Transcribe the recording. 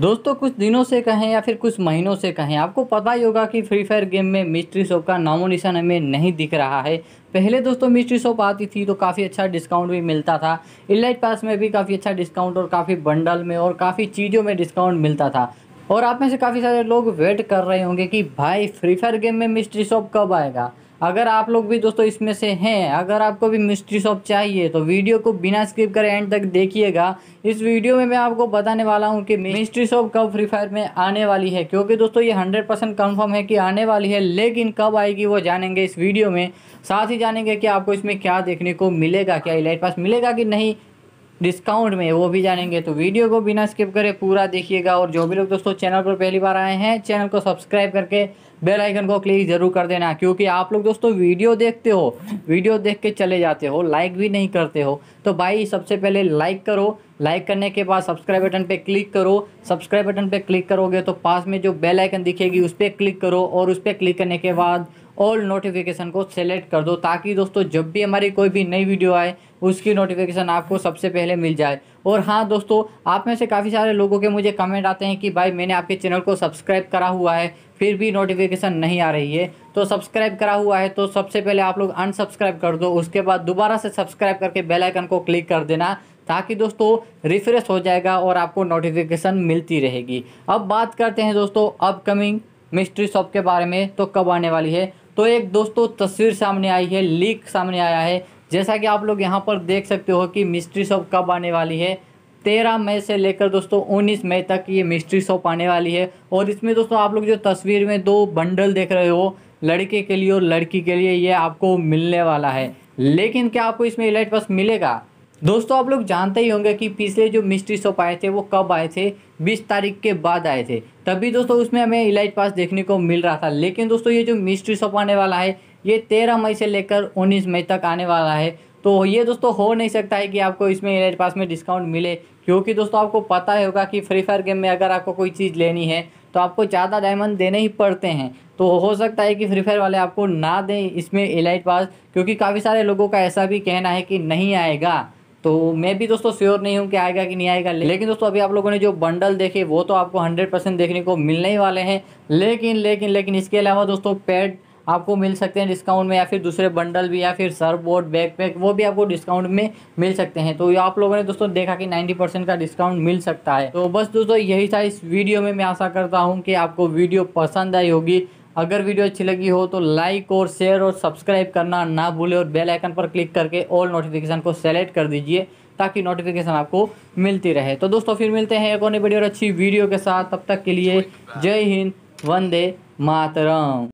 दोस्तों कुछ दिनों से कहें या फिर कुछ महीनों से कहें आपको पता ही होगा कि फ्री फायर गेम में मिस्ट्री शॉप का नामोनिशान हमें नहीं दिख रहा है पहले दोस्तों मिस्ट्री शॉप आती थी तो काफ़ी अच्छा डिस्काउंट भी मिलता था इलाइट पास में भी काफ़ी अच्छा डिस्काउंट और काफ़ी बंडल में और काफ़ी चीज़ों में डिस्काउंट मिलता था और आप में से काफ़ी सारे लोग वेट कर रहे होंगे कि भाई फ्री फायर गेम में मिस्ट्री शॉप कब आएगा अगर आप लोग भी दोस्तों इसमें से हैं अगर आपको भी मिस्ट्री शॉप चाहिए तो वीडियो को बिना स्किप करें एंड तक देखिएगा इस वीडियो में मैं आपको बताने वाला हूं कि मिस्ट्री शॉप कब फ्री फायर में आने वाली है क्योंकि दोस्तों ये हंड्रेड परसेंट कन्फर्म है कि आने वाली है लेकिन कब आएगी वो जानेंगे इस वीडियो में साथ ही जानेंगे कि आपको इसमें क्या देखने को मिलेगा क्या इलाइट पास मिलेगा कि नहीं डिस्काउंट में वो भी जानेंगे तो वीडियो को बिना स्किप करे पूरा देखिएगा और जो भी लोग दोस्तों चैनल पर पहली बार आए हैं चैनल को सब्सक्राइब करके बेल आइकन को क्लिक जरूर कर देना क्योंकि आप लोग दोस्तों वीडियो देखते हो वीडियो देख के चले जाते हो लाइक भी नहीं करते हो तो भाई सबसे पहले लाइक करो लाइक करने के बाद सब्सक्राइब बटन पे क्लिक करो सब्सक्राइब बटन पे क्लिक करोगे तो पास में जो बेल आइकन दिखेगी उस पर क्लिक करो और उस पर क्लिक करने के बाद ऑल नोटिफिकेशन को सेलेक्ट कर दो ताकि दोस्तों जब भी हमारी कोई भी नई वीडियो आए उसकी नोटिफिकेशन आपको सबसे पहले मिल जाए और हाँ दोस्तों आप में से काफ़ी सारे लोगों के मुझे कमेंट आते हैं कि भाई मैंने आपके चैनल को सब्सक्राइब करा हुआ है फिर भी नोटिफिकेशन नहीं आ रही है तो सब्सक्राइब करा हुआ है तो सबसे पहले आप लोग अनसब्सक्राइब कर दो उसके बाद दोबारा से सब्सक्राइब करके बेल आइकन को क्लिक कर देना ताकि दोस्तों रिफ्रेश हो जाएगा और आपको नोटिफिकेशन मिलती रहेगी अब बात करते हैं दोस्तों अपकमिंग मिस्ट्री शॉप के बारे में तो कब आने वाली है तो एक दोस्तों तस्वीर सामने आई है लीक सामने आया है जैसा कि आप लोग यहाँ पर देख सकते हो कि मिस्ट्री शॉप कब आने वाली है तेरह मई से लेकर दोस्तों उन्नीस मई तक ये मिस्ट्री शॉप आने वाली है और इसमें दोस्तों आप लोग जो तस्वीर में दो बंडल देख रहे हो लड़के के लिए और लड़की के लिए ये आपको मिलने वाला है लेकिन क्या आपको इसमें इलाइट पास मिलेगा दोस्तों आप लोग जानते ही होंगे कि पिछले जो मिस्ट्री शॉप आए थे वो कब आए थे 20 तारीख के बाद आए थे तभी दोस्तों उसमें हमें इलाइट पास देखने को मिल रहा था लेकिन दोस्तों ये जो मिस्ट्री शॉप आने वाला है ये तेरह मई से लेकर उन्नीस मई तक आने वाला है तो ये दोस्तों हो नहीं सकता है कि आपको इसमें एयर पास में डिस्काउंट मिले क्योंकि दोस्तों आपको पता ही होगा कि फ्री फायर गेम में अगर आपको कोई चीज़ लेनी है तो आपको ज़्यादा डायमंड देने ही पड़ते हैं तो हो सकता है कि फ्री फायर वाले आपको ना दें इसमें एलाइट पास क्योंकि काफ़ी सारे लोगों का ऐसा भी कहना है कि नहीं आएगा तो मैं भी दोस्तों श्योर नहीं हूँ कि आएगा कि नहीं आएगा लेकिन दोस्तों अभी आप लोगों ने जो बंडल देखे वो तो आपको 100 परसेंट देखने को मिलने ही वाले हैं लेकिन लेकिन लेकिन इसके अलावा दोस्तों पेड आपको मिल सकते हैं डिस्काउंट में या फिर दूसरे बंडल भी या फिर सर बोर्ड बैकपैक वो भी आपको डिस्काउंट में मिल सकते हैं तो आप लोगों ने दोस्तों देखा कि नाइन्टी परसेंट का डिस्काउंट मिल सकता है तो बस दोस्तों यही था इस वीडियो में मैं आशा करता हूँ कि आपको वीडियो पसंद आई होगी अगर वीडियो अच्छी लगी हो तो लाइक और शेयर और सब्सक्राइब करना ना भूलें और बेल आइकन पर क्लिक करके ऑल नोटिफिकेशन को सेलेक्ट कर दीजिए ताकि नोटिफिकेशन आपको मिलती रहे तो दोस्तों फिर मिलते हैं एक और बड़ी और अच्छी वीडियो के साथ तब तक के लिए जय हिंद वंदे मातरम